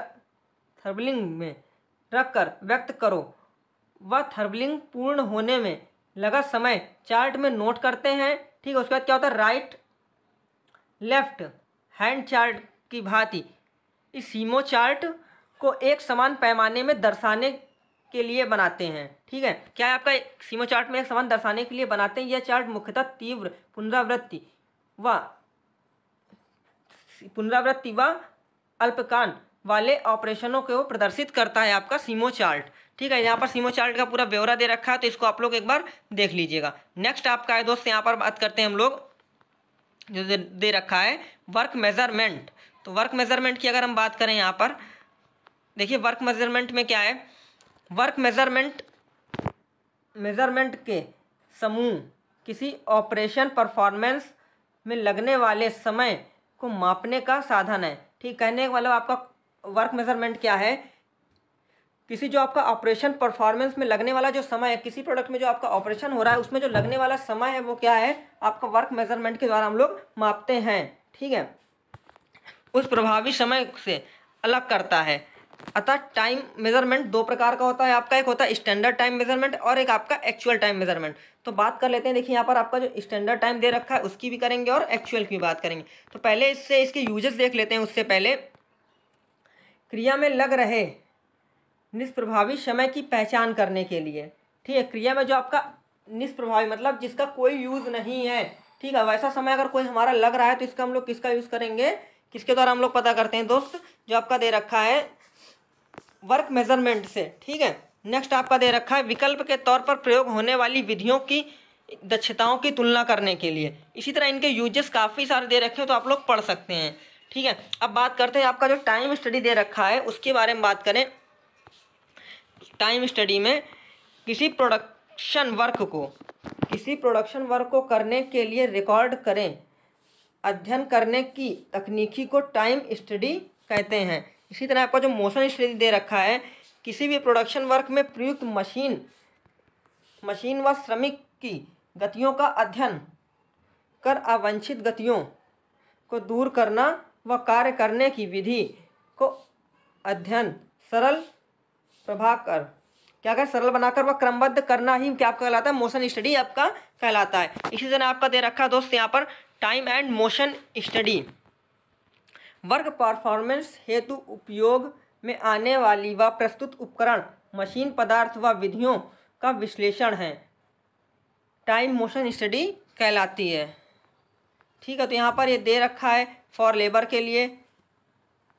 थर्बलिंग में रखकर व्यक्त करो व थर्बलिंग पूर्ण होने में लगा समय चार्ट में नोट करते हैं ठीक है उसके बाद क्या होता है राइट लेफ्ट हैंड चार्ट की भांति इस सीमो चार्ट को एक समान पैमाने में दर्शाने के लिए बनाते हैं ठीक है क्या आपका सीमा चार्ट में एक समान दर्शाने के लिए बनाते हैं यह चार्ट मुख्यतः तीव्र पुनरावृत्ति व पुनरावृत्ति व अल्पकाल वाले ऑपरेशनों को प्रदर्शित करता है आपका सीमो चार्ट ठीक है यहाँ पर सीमो चार्ट का पूरा ब्यौरा दे रखा है तो इसको आप लोग एक बार देख लीजिएगा नेक्स्ट आपका है दोस्त यहाँ पर बात करते हैं हम लोग जो दे, दे रखा है वर्क मेजरमेंट तो वर्क मेजरमेंट की अगर हम बात करें यहाँ पर देखिए वर्क मेजरमेंट में क्या है वर्क मेजरमेंट मेजरमेंट के समूह किसी ऑपरेशन परफॉर्मेंस में लगने वाले समय को मापने का साधन है ठीक कहने का मतलब आपका वर्क मेजरमेंट क्या है किसी जो आपका ऑपरेशन परफॉर्मेंस में लगने वाला जो समय है किसी प्रोडक्ट में जो आपका ऑपरेशन हो रहा है उसमें जो लगने वाला समय है वो क्या है आपका वर्क मेजरमेंट के द्वारा हम लोग मापते हैं ठीक है उस प्रभावी समय से अलग करता है अतः टाइम मेजरमेंट दो प्रकार का होता है आपका एक होता है स्टैंडर्ड टाइम मेजरमेंट और एक आपका एक्चुअल टाइम मेजरमेंट तो बात कर लेते हैं देखिए यहाँ पर आपका जो स्टैंडर्ड टाइम दे रखा है उसकी भी करेंगे और एक्चुअल की बात करेंगे तो पहले इससे इसके यूजेस देख लेते हैं उससे पहले क्रिया में लग रहे निष्प्रभावी समय की पहचान करने के लिए ठीक है क्रिया में जो आपका निष्प्रभावी मतलब जिसका कोई यूज़ नहीं है ठीक है वैसा समय अगर कोई हमारा लग रहा है तो इसका हम लोग किसका यूज़ करेंगे किसके द्वारा हम लोग पता करते हैं दोस्त जो आपका दे रखा है वर्क मेजरमेंट से ठीक है नेक्स्ट आपका दे रखा है विकल्प के तौर पर प्रयोग होने वाली विधियों की दक्षताओं की तुलना करने के लिए इसी तरह इनके यूजेस काफ़ी सारे दे रखे हैं तो आप लोग पढ़ सकते हैं ठीक है अब बात करते हैं आपका जो टाइम स्टडी दे रखा है उसके बारे में बात करें टाइम स्टडी में किसी प्रोडक्शन वर्क को किसी प्रोडक्शन वर्क को करने के लिए रिकॉर्ड करें अध्ययन करने की तकनीकी को टाइम स्टडी कहते हैं इसी तरह आपका जो मोशन स्टडी दे रखा है किसी भी प्रोडक्शन वर्क में प्रयुक्त मशीन मशीन व श्रमिक की गतियों का अध्ययन कर अवंछित गतियों को दूर करना व कार्य करने की विधि को अध्ययन सरल कर क्या कर सरल बनाकर व क्रमबद्ध करना ही क्या आपका कहलाता है मोशन स्टडी आपका कहलाता है इसी तरह आपका दे रखा है दोस्त यहाँ पर time and motion study work performance हेतु उपयोग में आने वाली व वा प्रस्तुत उपकरण मशीन पदार्थ व विधियों का विश्लेषण है टाइम मोशन स्टडी कहलाती है ठीक है तो यहाँ पर ये दे रखा है फॉर लेबर के लिए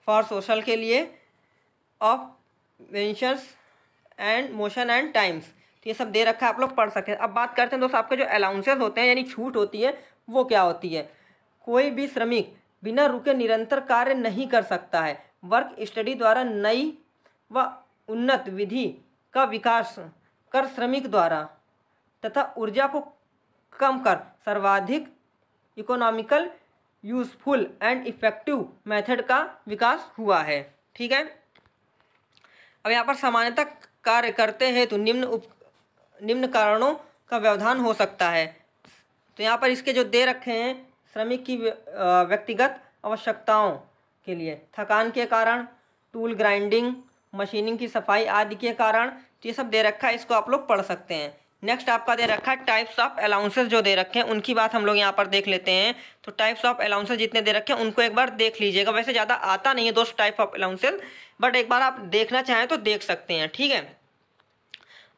फॉर सोशल के लिए ऑफ वेंशंस एंड मोशन एंड टाइम्स ये सब दे रखा है आप लोग पढ़ सकते हैं अब बात करते हैं दोस्तों आपके जो अलाउंसेस होते हैं यानी छूट होती है वो क्या होती है कोई भी श्रमिक बिना रुके निरंतर कार्य नहीं कर सकता है वर्क स्टडी द्वारा नई व उन्नत विधि का विकास कर श्रमिक द्वारा तथा ऊर्जा को कम कर सर्वाधिक economical useful and effective method का विकास हुआ है ठीक है अब यहाँ पर सामान्यतः कार्य करते हैं तो निम्न उप निम्न कारणों का व्यवधान हो सकता है तो यहाँ पर इसके जो दे रखे हैं श्रमिक की व्यक्तिगत आवश्यकताओं के लिए थकान के कारण टूल ग्राइंडिंग मशीनिंग की सफाई आदि के कारण ये सब दे रखा है इसको आप लोग पढ़ सकते हैं नेक्स्ट आपका दे रखा है टाइप्स ऑफ अलाउंसेस जो दे रखे हैं उनकी बात हम लोग यहाँ पर देख लेते हैं तो टाइप्स ऑफ अलाउंसेस जितने दे रखे हैं उनको एक बार देख लीजिएगा वैसे ज़्यादा आता नहीं है दोस्त टाइप ऑफ अलाउंसेस बट एक बार आप देखना चाहें तो देख सकते हैं ठीक है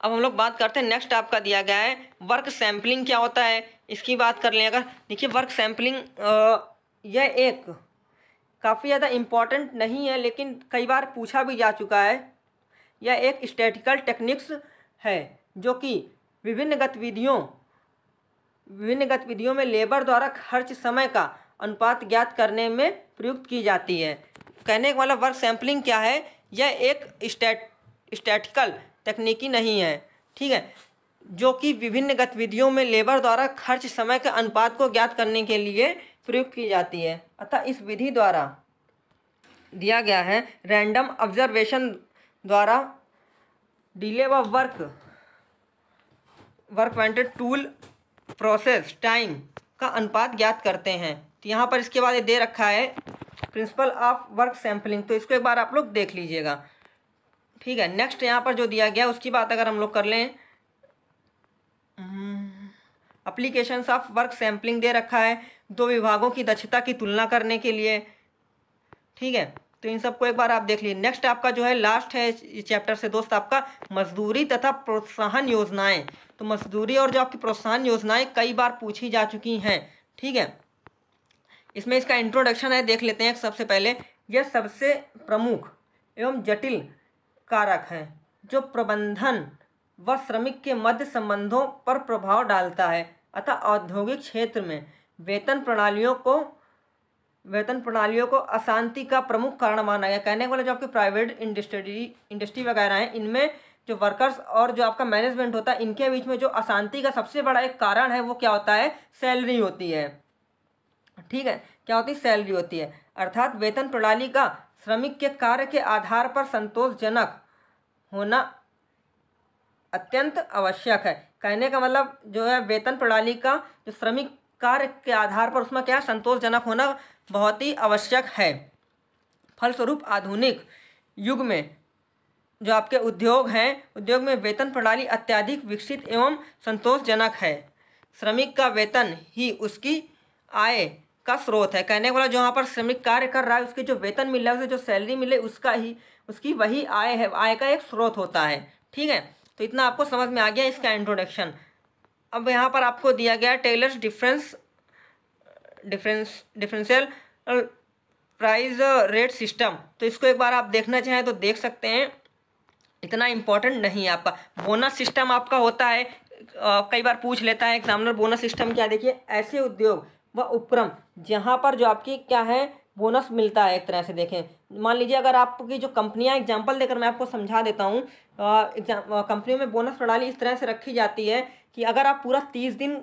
अब हम लोग बात करते हैं नेक्स्ट आपका दिया गया है वर्क सैम्पलिंग क्या होता है इसकी बात कर लें अगर देखिए वर्क सैम्पलिंग यह एक काफ़ी ज़्यादा इम्पॉर्टेंट नहीं है लेकिन कई बार पूछा भी जा चुका है यह एक स्टैटिकल टेक्निक्स है जो कि विभिन्न गतिविधियों विभिन्न गतिविधियों में लेबर द्वारा खर्च समय का अनुपात ज्ञात करने में प्रयुक्त की जाती है कहने वाला वर्क सैम्पलिंग क्या है यह एक स्टैट स्टैटिकल तकनीकी नहीं है ठीक है जो कि विभिन्न गतिविधियों में लेबर द्वारा खर्च समय के अनुपात को ज्ञात करने के लिए प्रयुक्त की जाती है अतः इस विधि द्वारा दिया गया है रैंडम ऑब्जर्वेशन द्वारा डिले व work work pointed tool process time का अनुपात ज्ञात करते हैं तो यहाँ पर इसके बाद ये दे रखा है प्रिंसिपल ऑफ वर्क सैम्पलिंग तो इसको एक बार आप लोग देख लीजिएगा ठीक है नेक्स्ट यहाँ पर जो दिया गया उसकी बात अगर हम लोग कर लें अप्लीकेशन ऑफ वर्क सैम्पलिंग दे रखा है दो विभागों की दक्षता की तुलना करने के लिए ठीक है तो इन सबको एक बार आप देख लीजिए नेक्स्ट आपका जो है लास्ट है इस चैप्टर से दोस्त आपका मजदूरी तथा प्रोत्साहन योजनाएं तो मजदूरी और जो आपकी प्रोत्साहन योजनाएं कई बार पूछी जा चुकी हैं ठीक है इसमें इसका इंट्रोडक्शन है देख लेते हैं सबसे पहले यह सबसे प्रमुख एवं जटिल कारक हैं जो प्रबंधन व श्रमिक के मध्य संबंधों पर प्रभाव डालता है अतः औद्योगिक क्षेत्र में वेतन प्रणालियों को वेतन प्रणालियों को अशांति का प्रमुख कारण माना गया कहने वाले जो आपके प्राइवेट इंडस्ट्री इंडस्ट्री वगैरह हैं इनमें जो वर्कर्स और जो आपका मैनेजमेंट होता है इनके बीच में जो अशांति का सबसे बड़ा एक कारण है वो क्या होता है सैलरी होती है ठीक है क्या होती है सैलरी होती है अर्थात वेतन प्रणाली का श्रमिक के कार्य के आधार पर संतोषजनक होना अत्यंत आवश्यक है कहने का मतलब जो है वेतन प्रणाली का जो श्रमिक कार्य के आधार पर उसमें क्या संतोषजनक होना बहुत ही आवश्यक है फलस्वरूप आधुनिक युग में जो आपके उद्योग हैं उद्योग में वेतन प्रणाली अत्याधिक विकसित एवं संतोषजनक है श्रमिक का वेतन ही उसकी आय का स्रोत है कहने वाला मतलब जो वहाँ पर श्रमिक कार्य कर रहा है उसके जो वेतन मिल रहा है उसे जो सैलरी मिले उसका ही उसकी वही आय है आय का एक स्रोत होता है ठीक है तो इतना आपको समझ में आ गया इसका इंट्रोडक्शन अब यहाँ पर आपको दिया गया Taylor's difference difference differential price rate system तो इसको एक बार आप देखना चाहें तो देख सकते हैं इतना इम्पोर्टेंट नहीं है आपका बोनस सिस्टम आपका होता है कई बार पूछ लेता है एग्जामिनर बोनस सिस्टम क्या देखिए ऐसे उद्योग व उपक्रम जहाँ पर जो आपकी क्या है बोनस मिलता है एक तरह से देखें मान लीजिए अगर आपकी जो कंपनियां एग्जांपल देकर मैं आपको समझा देता हूँ कंपनियों में बोनस प्रणाली इस तरह से रखी जाती है कि अगर आप पूरा तीस दिन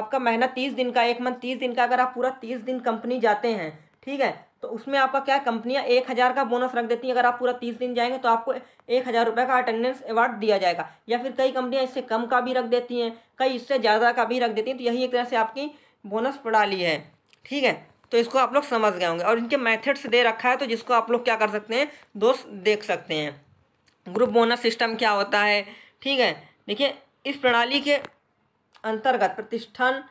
आपका महीना तीस दिन का एक मंथ तीस दिन का अगर आप पूरा तीस दिन कंपनी जाते हैं ठीक है तो उसमें आपका क्या है कंपनियाँ एक हज़ार का बोनस रख देती हैं अगर आप पूरा तीस दिन जाएंगे तो आपको एक हज़ार रुपये का अटेंडेंस अवार्ड दिया जाएगा या फिर कई कंपनियाँ इससे कम का भी रख देती हैं कई इससे ज़्यादा का भी रख देती हैं तो यही एक तरह से आपकी बोनस प्रणाली है ठीक है तो इसको आप लोग समझ गए होंगे और इनके मैथड्स दे रखा है तो जिसको आप लोग क्या कर सकते हैं दोस्त देख सकते हैं ग्रुप बोनस सिस्टम क्या होता है ठीक है देखिए इस प्रणाली के अंतर्गत प्रतिष्ठान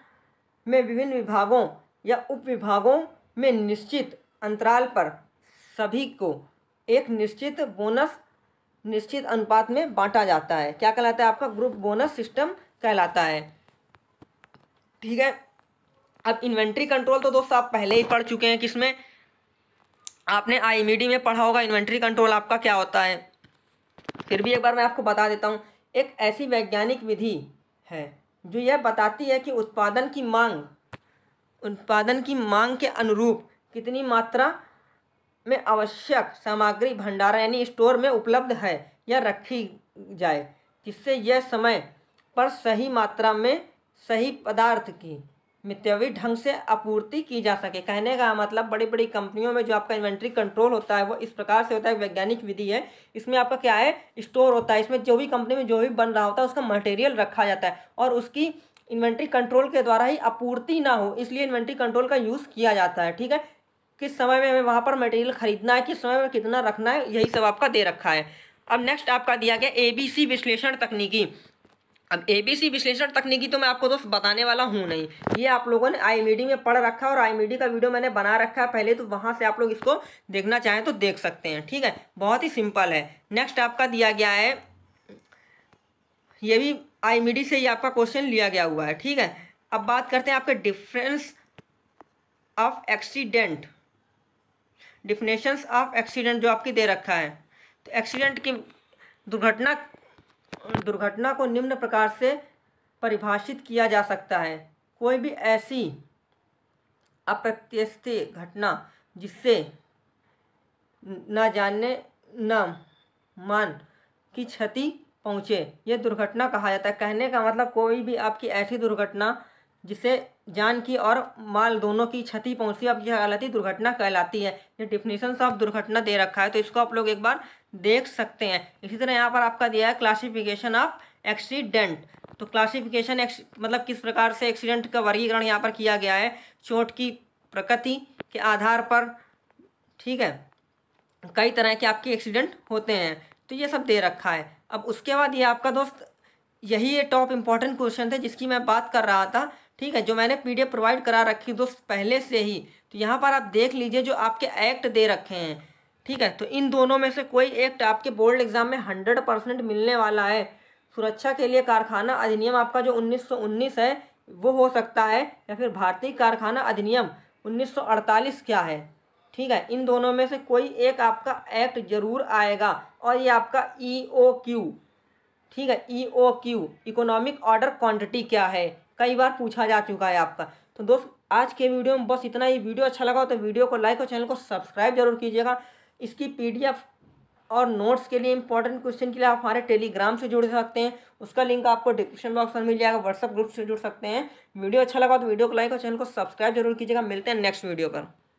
में विभिन्न विभागों या उप विभागों में निश्चित अंतराल पर सभी को एक निश्चित बोनस निश्चित अनुपात में बांटा जाता है क्या कहलाता है आपका ग्रुप बोनस सिस्टम कहलाता है ठीक है अब इन्वेंट्री कंट्रोल तो दोस्तों आप पहले ही पढ़ चुके हैं किसमें आपने आई e में पढ़ा होगा इन्वेंट्री कंट्रोल आपका क्या होता है फिर भी एक बार मैं आपको बता देता हूँ एक ऐसी वैज्ञानिक विधि है जो यह बताती है कि उत्पादन की मांग उत्पादन की मांग के अनुरूप कितनी मात्रा में आवश्यक सामग्री भंडारा यानी स्टोर में उपलब्ध है या रखी जाए जिससे यह समय पर सही मात्रा में सही पदार्थ की मितव्ययी ढंग से आपूर्ति की जा सके कहने का मतलब बड़ी बड़ी कंपनियों में जो आपका इन्वेंट्री कंट्रोल होता है वो इस प्रकार से होता है वैज्ञानिक विधि है इसमें आपका क्या है स्टोर होता है इसमें जो भी कंपनी में जो भी बन रहा होता है उसका मटेरियल रखा जाता है और उसकी इन्वेंट्री कंट्रोल के द्वारा ही आपूर्ति ना हो इसलिए इन्वेंट्री कंट्रोल का यूज़ किया जाता है ठीक है किस समय में हमें वहाँ पर मटेरियल खरीदना है किस समय में कितना रखना है यही सब आपका दे रखा है अब नेक्स्ट आपका दिया गया एबीसी विश्लेषण तकनीकी अब एबीसी विश्लेषण तकनीकी तो मैं आपको दोस्त बताने वाला हूँ नहीं ये आप लोगों ने आईएमडी e में पढ़ रखा है और आईएमडी e का वीडियो मैंने बना रखा है पहले तो वहाँ से आप लोग इसको देखना चाहें तो देख सकते हैं ठीक है बहुत ही सिंपल है नेक्स्ट आपका दिया गया है ये भी आईएमडी e से ही आपका क्वेश्चन लिया गया हुआ है ठीक है अब बात करते हैं आपके difference of accident definitions of accident जो आपकी दे रखा है तो एक्सीडेंट की दुर्घटना दुर्घटना को निम्न प्रकार से परिभाषित किया जा सकता है कोई भी ऐसी अप्रत्याशित घटना जिससे न जानने न मान की क्षति पहुँचे यह दुर्घटना कहा जाता है कहने का मतलब कोई भी आपकी ऐसी दुर्घटना जिसे जान की और माल दोनों की क्षति पहुंची अब यह हालत ही दुर्घटना कहलाती है ये डिफिनेशन ऑफ दुर्घटना दे रखा है तो इसको आप लोग एक बार देख सकते हैं इसी तरह यहाँ पर आपका दिया है क्लासिफिकेशन ऑफ एक्सीडेंट तो क्लासिफिकेशन मतलब किस प्रकार से एक्सीडेंट का वर्गीकरण यहाँ पर किया गया है चोट की प्रकृति के आधार पर ठीक है कई तरह के आपके एक्सीडेंट होते हैं तो ये सब दे रखा है अब उसके बाद ये आपका दोस्त यही ये टॉप इम्पॉर्टेंट क्वेश्चन थे जिसकी मैं बात कर रहा था ठीक है जो मैंने पीडीएफ प्रोवाइड करा रखी दोस्त पहले से ही तो यहाँ पर आप देख लीजिए जो आपके एक्ट दे रखे हैं ठीक है तो इन दोनों में से कोई एक्ट आपके बोर्ड एग्जाम में हंड्रेड परसेंट मिलने वाला है सुरक्षा के लिए कारखाना अधिनियम आपका जो 1919 है वो हो सकता है या फिर भारतीय कारखाना अधिनियम 1948 क्या है ठीक है इन दोनों में से कोई एक आपका एक्ट जरूर आएगा और ये आपका ई ओ क्यू ठीक है E O Q economic order quantity क्या है कई बार पूछा जा चुका है आपका तो दोस्त आज के वीडियो में बस इतना ही वीडियो अच्छा लगा तो वीडियो को लाइक और चैनल को सब्सक्राइब जरूर कीजिएगा इसकी पीडीएफ और नोट्स के लिए इंपॉर्टेंट क्वेश्चन के लिए आप हमारे टेलीग्राम से जुड़ सकते हैं उसका लिंक आपको डिस्क्रिप्शन बॉक्स में मिल जाएगा व्हाट्सअप ग्रुप से जुड़ सकते हैं वीडियो अच्छा लगा तो वीडियो को लाइक और चैनल को सब्सक्राइब जरूर कीजिएगा मिलते हैं नेक्स्ट वीडियो पर